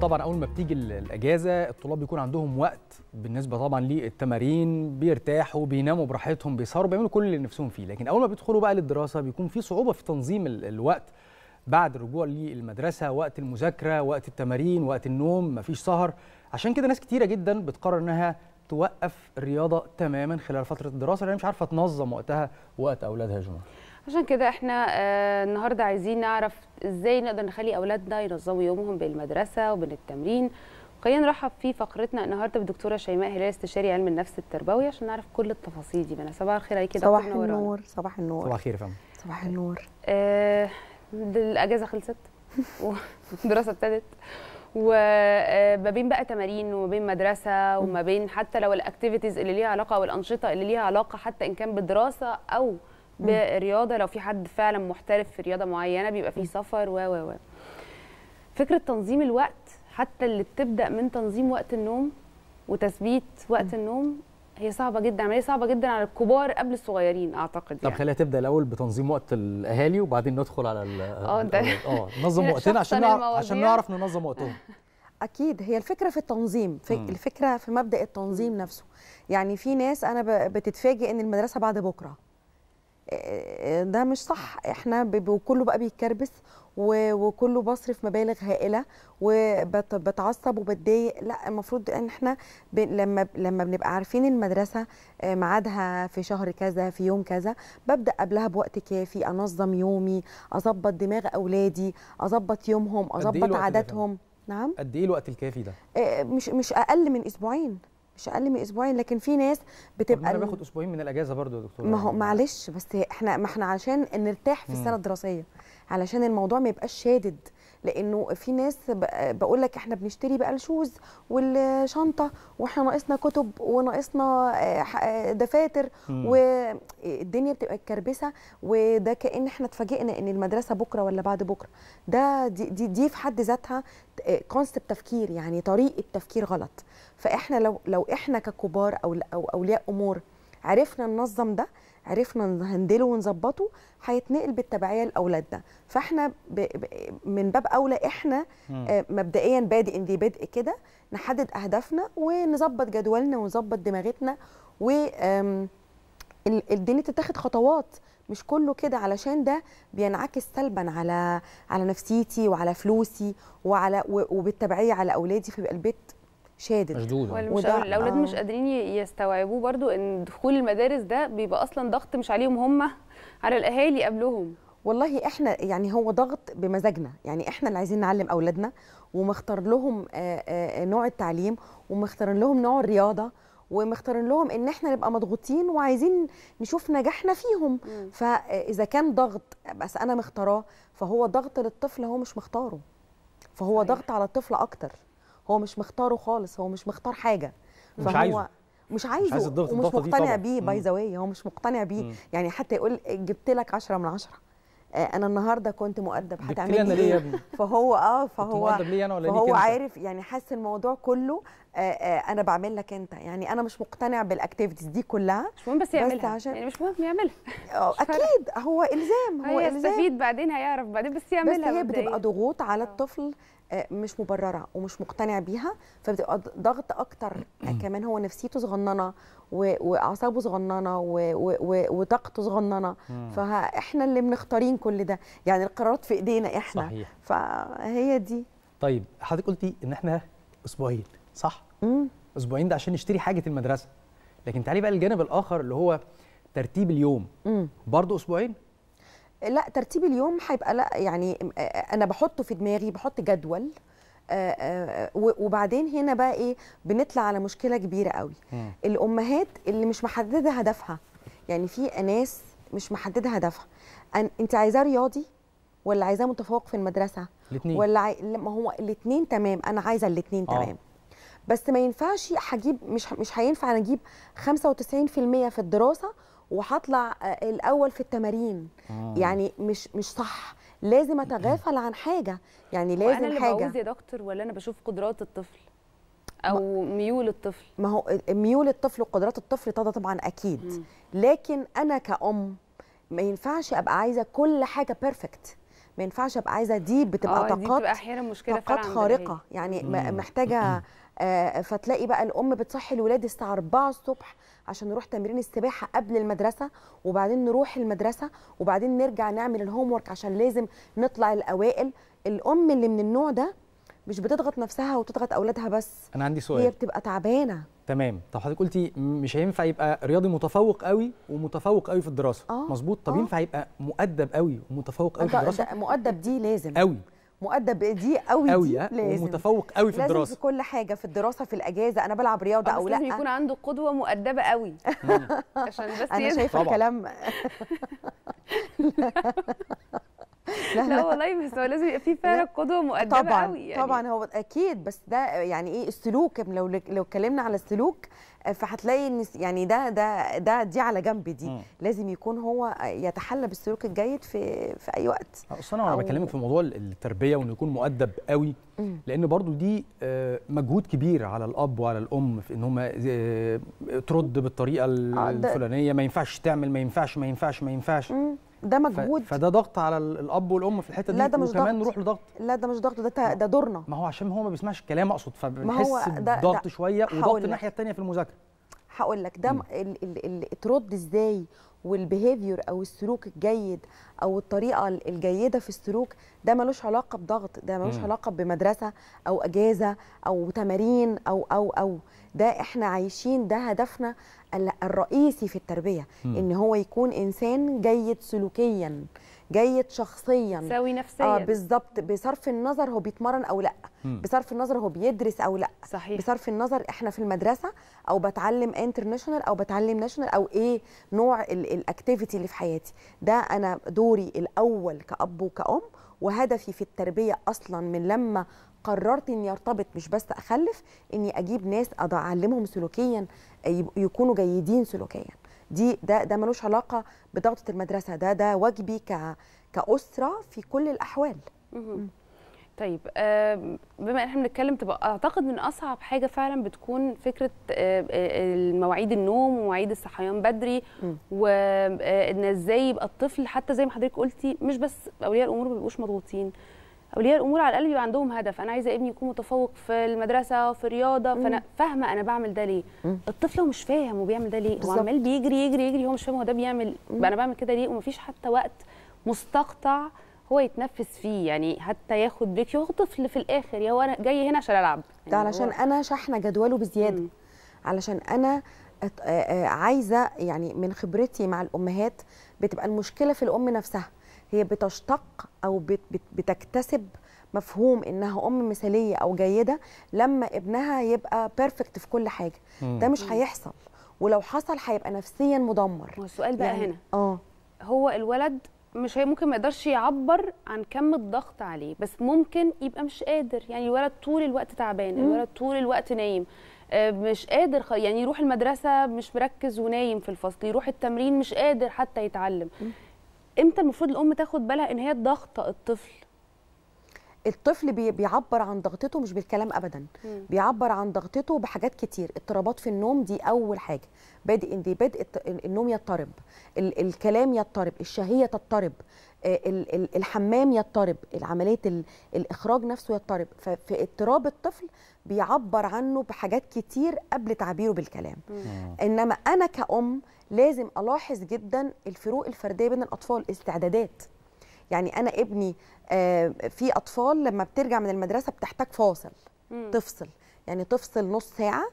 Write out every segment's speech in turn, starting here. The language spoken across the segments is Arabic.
طبعا اول ما بتيجي الاجازه الطلاب بيكون عندهم وقت بالنسبه طبعا للتمارين بيرتاحوا بيناموا براحتهم بيسهروا بيعملوا كل اللي نفسهم فيه لكن اول ما بيدخلوا بقى للدراسه بيكون في صعوبه في تنظيم الوقت بعد الرجوع للمدرسه وقت المذاكره وقت التمارين وقت النوم مفيش سهر عشان كده ناس كتيره جدا بتقرر انها توقف الرياضه تماما خلال فتره الدراسه لان مش عارفه تنظم وقتها وقت اولادها يا عشان كده احنا آه النهارده عايزين نعرف ازاي نقدر نخلي اولادنا ينظموا يومهم بين المدرسه وبين التمرين خلينا نرحب في فقرتنا النهارده بالدكتوره شيماء هلال استشاري علم النفس التربوي عشان نعرف كل التفاصيل دي بنا صباح الخير عليكي صباح النور صباح النور صباح الخير يا فندم صباح النور آه الاجازه خلصت والدراسه ابتدت وما بين بقى تمارين وما بين مدرسه وما بين حتى لو الاكتيفيتيز اللي ليها علاقه او الانشطه اللي ليها علاقه حتى ان كان بدراسه او برياضه لو في حد فعلا محترف في رياضه معينه بيبقى في سفر و و و فكره تنظيم الوقت حتى اللي بتبدا من تنظيم وقت النوم وتثبيت وقت النوم هي صعبه جدا عمليه صعبه جدا على الكبار قبل الصغيرين اعتقد طب يعني. تبدا الاول بتنظيم وقت الاهالي وبعدين ندخل على آه،, آه،, اه ننظم وقتنا عشان عشان نعرف ننظم وقتهم اكيد هي الفكره في التنظيم في الفكره في مبدا التنظيم نفسه يعني في ناس انا بتتفاجئ ان المدرسه بعد بكره ده مش صح احنا كله بقى بيتكربس وكله بصرف مبالغ هائله وبتعصب وبتضايق لا المفروض ان احنا لما لما بنبقى عارفين المدرسه آه، ميعادها في شهر كذا في يوم كذا ببدا قبلها بوقت كافي انظم يومي اظبط دماغ اولادي اظبط يومهم إيه اظبط عاداتهم نعم قد ايه الوقت الكافي ده آه، مش مش اقل من اسبوعين مش اقل من اسبوعين لكن في ناس بتبقى انا باخد اسبوعين من الاجازه برضو يا دكتوره ما هو معلش بس احنا ما احنا علشان نرتاح في السنه الدراسيه علشان الموضوع ما يبقاش شادد لانه في ناس بقول لك احنا بنشتري بقى الشوز والشنطه واحنا ناقصنا كتب وناقصنا آه، آه، دفاتر والدنيا بتبقى متكربسه وده كان احنا اتفاجئنا ان المدرسه بكره ولا بعد بكره ده دي دي, دي في حد ذاتها كونسبت آه، تفكير يعني طريقه تفكير غلط فاحنا لو لو احنا ككبار او او اولياء امور عرفنا ننظم ده عرفنا نهندله ونظبطه هيتنقل بالتبعيه لاولادنا فاحنا ب... ب... من باب اولى احنا آه مبدئيا بادئ دي بدء كده نحدد اهدافنا ونظبط جدولنا ونظبط دماغتنا و الدنيا تتاخد خطوات مش كله كده علشان ده بينعكس سلبا على على نفسيتي وعلى فلوسي وعلى وبالتبعيه على اولادي فيبقى البيت شادد مشدوده والاولاد الاولاد مش آه. قادرين يستوعبوه برضو ان دخول المدارس ده بيبقى اصلا ضغط مش عليهم هم على الاهالي قبلهم والله احنا يعني هو ضغط بمزاجنا يعني احنا اللي عايزين نعلم اولادنا ومختار لهم آه، آه، نوع التعليم ومختار لهم نوع الرياضه ومختارين لهم ان احنا نبقى مضغوطين وعايزين نشوف نجاحنا فيهم مم. فاذا كان ضغط بس انا مختاراه فهو ضغط للطفل هو مش مختاره فهو صحيح. ضغط على الطفل اكتر هو مش مختاره خالص هو مش مختار حاجه فهو مش عايزه مش عايزه مش, عايز الضغط ومش مقتنع بيه باي ذا واي هو مش مقتنع بيه يعني حتى يقول جبت لك 10 من 10 آه، انا النهارده كنت مؤدب هتعمل ايه فهو اه فهو مؤدب ليه انا ولا فهو عارف يعني حاسس الموضوع كله آه، آه، انا بعمل لك انت يعني انا مش مقتنع بالاكتيفيتيز دي كلها مش مهم بس يعملها بس عشان يعني مش مهم يعملها آه، اكيد هو الزام هو الزام بعدين هيعرف بعدين بس يعملها بس هي بتبقى ضغوط على الطفل مش مبرره ومش مقتنع بيها فبتبقى ضغط اكتر كمان هو نفسيته صغننه واعصابه صغننه وطاقته صغننه فاحنا اللي بنختارين كل ده يعني القرارات في ايدينا احنا صحيح. فهي دي طيب حضرتك قلتي ان احنا اسبوعين صح مم. اسبوعين ده عشان نشتري حاجه المدرسه لكن تعالي بقى الجانب الاخر اللي هو ترتيب اليوم مم. برضه اسبوعين لا ترتيب اليوم هيبقى لا يعني انا بحطه في دماغي بحط جدول وبعدين هنا بقى ايه بنطلع على مشكله كبيره قوي مم. الامهات اللي مش محدده هدفها يعني في ناس مش محدده هدفها انت عايزاه رياضي ولا عايزاه متفوق في المدرسه الاتنين. ولا عاي... ما هو الاثنين تمام انا عايزه الاثنين آه. تمام بس ما ينفعش هجيب مش مش هينفع اجيب 95% في الدراسه وهطلع آه، الاول في التمارين آه. يعني مش مش صح لازم اتغافل عن حاجه يعني لازم حاجه انا اللي حاجة. انا يا دكتور ولا انا بشوف قدرات الطفل او ما ميول الطفل ما هو ميول الطفل وقدرات الطفل طبعا اكيد مم. لكن انا كأم ما ينفعش ابقى عايزه كل حاجه بيرفكت ما ينفعش ابقى عايزه دي بتبقى طاقات آه، دي بتبقى احيانا مشكله طاقات خارقه يعني مم. محتاجه آه، فتلاقي بقى الام بتصحي الولاد الساعه 4 الصبح عشان نروح تمرين السباحه قبل المدرسه وبعدين نروح المدرسه وبعدين نرجع نعمل الهوم ورك عشان لازم نطلع الاوائل الام اللي من النوع ده مش بتضغط نفسها وتضغط اولادها بس انا عندي سؤال هي بتبقى تعبانه تمام طب حضرتك قلتي مش هينفع يبقى رياضي متفوق قوي ومتفوق قوي في الدراسه آه. مظبوط طب آه. ينفع يبقى مؤدب قوي ومتفوق قوي في الدراسه مؤدب دي لازم قوي مؤدب بايديه قوي قوي ومتفوق قوي في الدراسه لازم في كل حاجه في الدراسه في الاجازه انا بلعب رياضه او لا لازم يكون عنده قدوه مؤدبه قوي عشان بس انا شايفه الكلام لا, لا والله بس هو لازم يبقى في فعلا قدوه مؤدبه طبعا قوي يعني. طبعا هو اكيد بس ده يعني ايه السلوك لو لو اتكلمنا على السلوك آه، فهتلاقي ان يعني ده ده ده دي على جنب دي م. لازم يكون هو يتحلى بالسلوك الجيد في في اي وقت آه، اصل انا بكلمك في موضوع التربيه وانه يكون مؤدب قوي م. لان برضو دي آه، مجهود كبير على الاب وعلى الام في ان هم ترد بالطريقه الفلانيه ما ينفعش تعمل ما ينفعش ما ينفعش ما ينفعش م. ده مجهود فده ضغط على الاب والام في الحته دي لا ده مش وكمان ضغط. نروح لضغط لا ده مش ضغط ده ده دورنا ما هو عشان هو ما بيسمعش الكلام اقصد فبنحس بضغط شويه وضغط الناحيه الثانيه في المذاكره هقول لك ده ترد ازاي والبيهيفير او السلوك الجيد او الطريقه الجيده في السلوك ده ملوش علاقه بضغط ده ملوش م. علاقه بمدرسه او اجازه او تمارين او او او ده احنا عايشين ده هدفنا الرئيسي في التربيه م. ان هو يكون انسان جيد سلوكيا جيد شخصيا سوي نفسيا اه بالظبط بصرف النظر هو بيتمرن او لا م. بصرف النظر هو بيدرس او لا صحيح. بصرف النظر احنا في المدرسه او بتعلم انترناشونال او بتعلم ناشونال او ايه نوع الاكتيفيتي اللي في حياتي ده انا دوري الاول كاب وكأم وهدفي في التربيه اصلا من لما قررت اني ارتبط مش بس اخلف اني اجيب ناس اعلمهم سلوكيا يكونوا جيدين سلوكيا دي ده ده ملوش علاقه بضغطه المدرسه ده ده واجبي ك كاسره في كل الاحوال طيب آه، بما ان احنا بنتكلم تبقى اعتقد من اصعب حاجه فعلا بتكون فكره آه، آه، مواعيد النوم ومواعيد الصحيان بدري وان ازاي يبقى الطفل حتى زي ما حضرتك قلتي مش بس اولياء الامور ما بيبقوش مضغوطين اولياء الامور على الاقل بيبقى عندهم هدف انا عايزه ابني يكون متفوق في المدرسه في الرياضه فانا فاهمه انا بعمل ده ليه مم. الطفل هو مش فاهم هو بيعمل ده ليه بالزبط. هو عمال بيجري يجري يجري هو مش فاهم هو ده بيعمل مم. انا بعمل كده ليه ومفيش حتى وقت مستقطع هو يتنفس فيه يعني حتى ياخد بريك هو طفل في الاخر يا هو انا جاي هنا عشان العب يعني ده علشان هو... انا شحنه جدوله بزياده مم. علشان انا آه، آه، عايزه يعني من خبرتي مع الامهات بتبقى المشكله في الام نفسها هي بتشتق او بتكتسب مفهوم انها ام مثاليه او جيده لما ابنها يبقى بيرفكت في كل حاجه ده مش هيحصل ولو حصل هيبقى نفسيا مدمر والسؤال بقى يعني هنا اه هو الولد مش هي ممكن ما يقدرش يعبر عن كم الضغط عليه بس ممكن يبقى مش قادر يعني الولد طول الوقت تعبان الولد طول الوقت نايم آه، مش قادر يعني يروح المدرسه مش مركز ونايم في الفصل يروح التمرين مش قادر حتى يتعلم امتى المفروض الام تاخد بالها ان هي تضغط الطفل الطفل بيعبر عن ضغطته مش بالكلام ابدا مم. بيعبر عن ضغطته بحاجات كتير اضطرابات في النوم دي اول حاجه بادئ دي بدء النوم يضطرب ال الكلام يضطرب الشهيه تضطرب آه، ال ال الحمام يضطرب عمليه الاخراج نفسه يضطرب ففي اضطراب الطفل بيعبر عنه بحاجات كتير قبل تعبيره بالكلام مم. آه. انما انا كأم لازم الاحظ جدا الفروق الفرديه بين الاطفال استعدادات يعني انا ابني آه، في اطفال لما بترجع من المدرسه بتحتاج فاصل تفصل يعني تفصل نص ساعه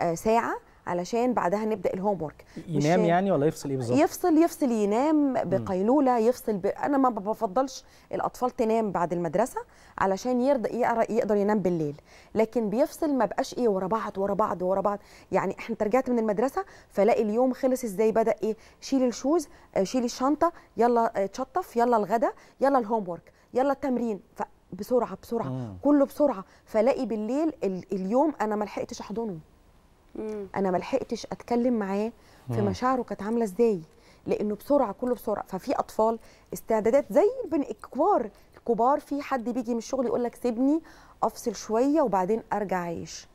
آه، ساعه علشان بعدها نبدا الهوم ورك ينام يعني ولا يفصل ايه بالظبط يفصل يفصل ينام بقيلوله يفصل ب... انا ما بفضلش الاطفال تنام بعد المدرسه علشان يرد... يقدر ينام بالليل لكن بيفصل ما بقاش ايه ورا بعض ورا بعض ورا بعض يعني احنا رجعت من المدرسه فلاقي اليوم خلص ازاي بدا ايه شيل الشوز آه، شيل الشنطه يلا اتشطف آه، يلا الغدا يلا الهوم ورك يلا التمرين ف... بسرعه بسرعه مم. كله بسرعه فلاقي بالليل ال... اليوم انا ما لحقتش احضنه مم. انا ما لحقتش اتكلم معاه في مم. مشاعره كانت عامله ازاي لانه بسرعه كله بسرعه ففي اطفال استعدادات زي بين الكبار الكبار في حد بيجي من الشغل يقول لك سيبني افصل شويه وبعدين ارجع اعيش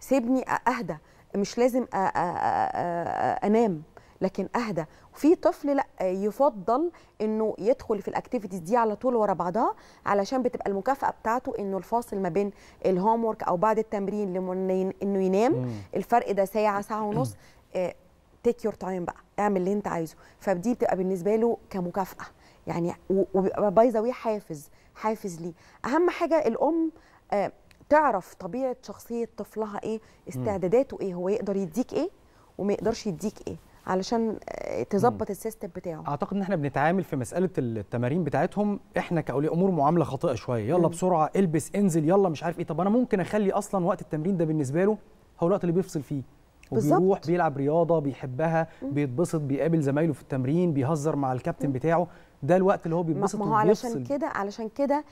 سيبني اهدى مش لازم أ أ أ أ انام لكن اهدى وفي طفل لا يفضل انه يدخل في الاكتيفيتيز دي على طول ورا بعضها علشان بتبقى المكافاه بتاعته انه الفاصل ما بين الهوم ورك او بعد التمرين انه ينام الفرق ده ساعه ساعه ونص تيك يور تايم بقى اعمل اللي انت عايزه فدي بتبقى بالنسبه له كمكافاه يعني وبيبقى باي ذا حافز حافز ليه اهم حاجه الام آه، تعرف طبيعه شخصيه طفلها ايه استعداداته ايه هو يقدر يديك ايه وما يقدرش يديك ايه علشان آه، تظبط السيستم بتاعه اعتقد ان احنا بنتعامل في مساله التمارين بتاعتهم احنا كاولياء امور معامله خاطئه شويه يلا مم. بسرعه البس انزل يلا مش عارف ايه طب انا ممكن اخلي اصلا وقت التمرين ده بالنسبه له هو الوقت اللي بيفصل فيه وبيروح بالزبط. بيلعب رياضه بيحبها مم. بيتبسط بيقابل زمايله في التمرين بيهزر مع الكابتن مم. بتاعه ده الوقت اللي هو بيتبسط ما هو علشان كده علشان كده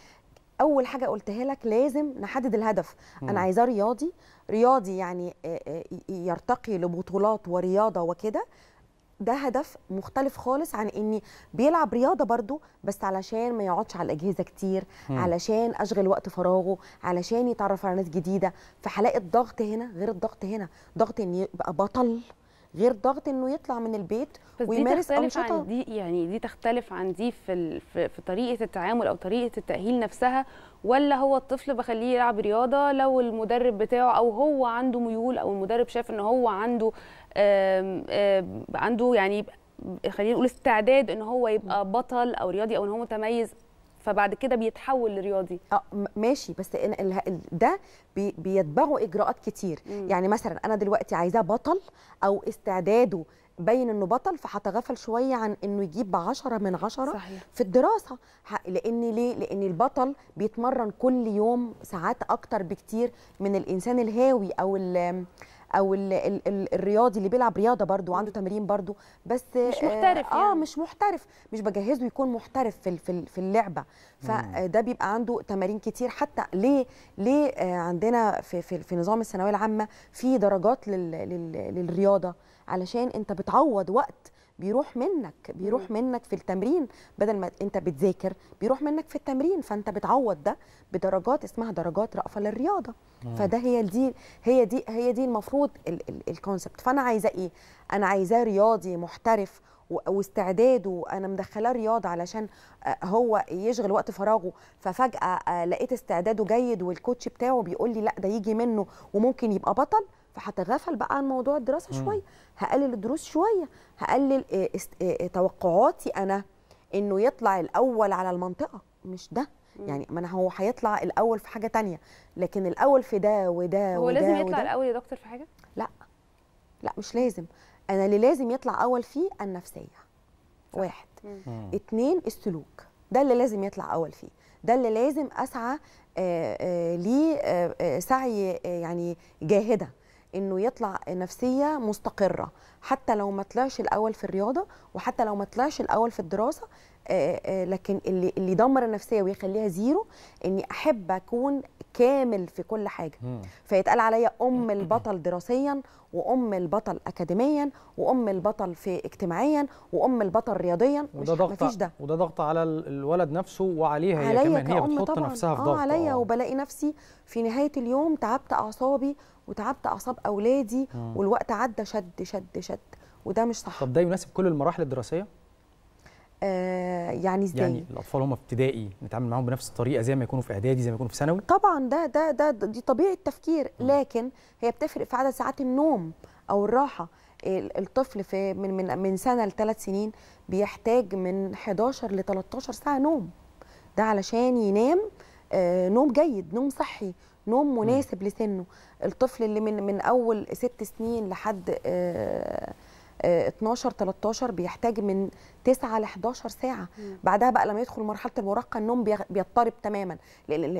اول حاجه قلتها لك لازم نحدد الهدف انا عايزاه رياضي رياضي يعني آه، آه، يرتقي لبطولات ورياضه وكده ده هدف مختلف خالص عن اني بيلعب رياضه برضو بس علشان ما يقعدش على الاجهزه كتير م. علشان اشغل وقت فراغه علشان يتعرف على ناس جديده فهلاقي الضغط هنا غير الضغط هنا ضغط اني ابقى بطل غير ضغط انه يطلع من البيت ويمارس تختلف انشطه عن دي يعني دي تختلف عن دي في في طريقه التعامل او طريقه التاهيل نفسها ولا هو الطفل بخليه يلعب رياضه لو المدرب بتاعه او هو عنده ميول او المدرب شاف ان هو عنده آم آم عنده يعني خلينا نقول استعداد ان هو يبقى بطل او رياضي او ان هو متميز فبعد كده بيتحول لرياضي اه ماشي بس ده بي بيتبعه اجراءات كتير مم. يعني مثلا انا دلوقتي عايزاه بطل او استعداده باين انه بطل فهتغفل شويه عن انه يجيب 10 من 10 في الدراسه لان ليه لان البطل بيتمرن كل يوم ساعات اكتر بكتير من الانسان الهاوي او او الـ الـ الـ الرياضي اللي بيلعب رياضه برده وعنده تمرين برده بس مش آه، محترف اه يعني. مش محترف مش بجهزه يكون محترف في في اللعبه فده آه، بيبقى عنده تمارين كتير حتى ليه ليه آه، عندنا في في, في نظام الثانويه العامه في درجات للرياضه علشان انت بتعوض وقت بيروح منك بيروح منك في التمرين بدل ما انت بتذاكر بيروح منك في التمرين فانت بتعوض ده بدرجات اسمها درجات رأفة للرياضة مم. آه. فده هي دي هي دي هي دي المفروض الكونسبت فانا عايزه ايه انا عايزاه رياضي محترف واستعداده انا مدخلاه رياضه علشان هو يشغل وقت فراغه ففجاه لقيت استعداده جيد والكوتش بتاعه بيقول لي لا ده يجي منه وممكن يبقى بطل فهتغافل بقى عن موضوع الدراسه م. شويه هقلل الدروس شويه هقلل آه، آه، آه، توقعاتي انا انه يطلع الاول على المنطقه مش ده يعني ما انا هو هيطلع الاول في حاجه تانية لكن الاول في ده وده هو وده لازم يطلع الاول يا دكتور في حاجه لا لا مش لازم انا اللي لازم يطلع اول فيه النفسيه واحد مم. اتنين السلوك ده اللي لازم يطلع اول فيه ده اللي لازم اسعى ليه سعي يعني جاهده انه يطلع نفسيه مستقره حتى لو ما طلعش الاول في الرياضه وحتى لو ما طلعش الاول في الدراسه آه، آه، لكن اللي اللي يدمر النفسيه ويخليها زيرو اني احب اكون كامل في كل حاجه فيتقال عليا ام البطل دراسيا وام البطل اكاديميا وام البطل في اجتماعيا وام البطل رياضيا وده ضغط مفيش ده وده ضغط على الولد نفسه وعليها هي كمان هي بتحط نفسها في آه، ضغط اه عليا وبلاقي نفسي في نهايه اليوم تعبت اعصابي وتعبت اعصاب اولادي مم. آه. والوقت عدى شد شد شد وده مش صح طب ده يناسب كل المراحل الدراسيه آه يعني ازاي يعني الاطفال هم في ابتدائي نتعامل معاهم بنفس الطريقه زي ما يكونوا في اعدادي زي ما يكونوا في ثانوي طبعا ده ده ده دي طبيعه التفكير آه. لكن هي بتفرق في عدد ساعات النوم او الراحه الطفل في من من من سنه لثلاث سنين بيحتاج من 11 ل 13 ساعه نوم ده علشان ينام آه، نوم جيد نوم صحي نوم مناسب لسنه الطفل اللي من من اول ست سنين لحد 12 آه، 13 آه، بيحتاج من 9 ل 11 ساعه مم. بعدها بقى لما يدخل مرحله المراهقه النوم بيضطرب تماما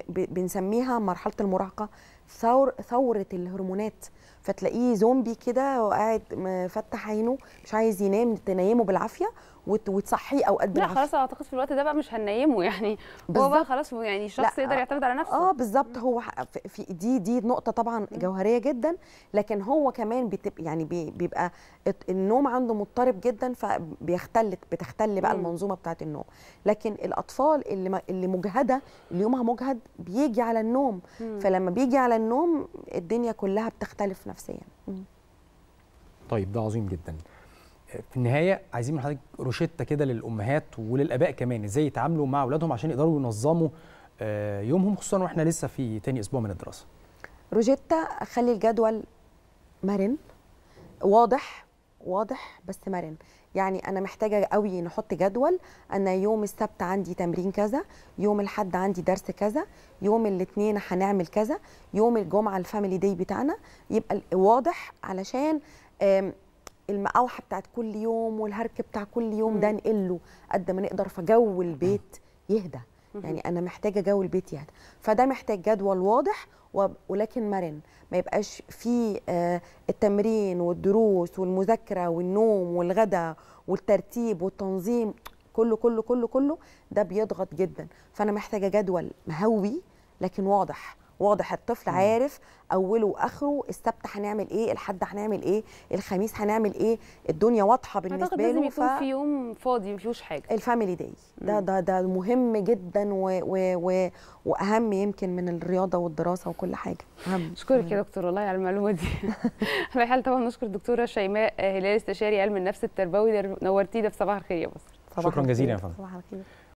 بنسميها مرحله المراهقه ثور ثوره الهرمونات فتلاقيه زومبي كده وقاعد فتح عينه مش عايز ينام تنيمه بالعافيه وتصحيه او قد لا خلاص اعتقد في الوقت ده بقى مش هننيمه يعني هو بقى خلاص يعني الشخص يقدر يعتمد على نفسه اه بالظبط هو في دي دي نقطه طبعا جوهريه جدا لكن هو كمان بتبقى يعني بيبقى النوم عنده مضطرب جدا فبيختل بتختل بقى المنظومه بتاعه النوم لكن الاطفال اللي اللي مجهده اللي يومها مجهد بيجي على النوم فلما بيجي على النوم الدنيا كلها بتختلف نفسيا طيب ده عظيم جدا في النهايه عايزين من حضرتك روشته كده للامهات وللاباء كمان ازاي يتعاملوا مع اولادهم عشان يقدروا ينظموا آه، يومهم خصوصا واحنا لسه في تاني اسبوع من الدراسه روجيتا خلي الجدول مرن واضح واضح بس مرن يعني انا محتاجه قوي نحط جدول انا يوم السبت عندي تمرين كذا يوم الاحد عندي درس كذا يوم الاثنين هنعمل كذا يوم الجمعه الفاميلي داي بتاعنا يبقى واضح علشان المقاوحه بتاعت كل يوم والهرك بتاع كل يوم ده نقله قد ما نقدر فجو البيت يهدى يعني انا محتاجه جو البيت يهدى فده محتاج جدول واضح ولكن مرن ما يبقاش في آه، التمرين والدروس والمذاكره والنوم والغداء والترتيب والتنظيم كله كله كله كله ده بيضغط جدا فانا محتاجه جدول مهوي لكن واضح واضح الطفل عارف اوله واخره السبت هنعمل ايه الحد هنعمل ايه الخميس هنعمل ايه الدنيا واضحه بالنسبه له لازم يكون ف... في يوم فاضي ما فيهوش حاجه الفاميلي داي ده ده ده مهم جدا و... و... و... واهم يمكن من الرياضه والدراسه وكل حاجه اهم اشكرك يا دكتور والله على المعلومه دي على حال طبعا نشكر الدكتوره شيماء هلال استشاري علم النفس التربوي نورتينا في صباح الخير يا مصر شكرا جزيلا يا فندم صباح الخير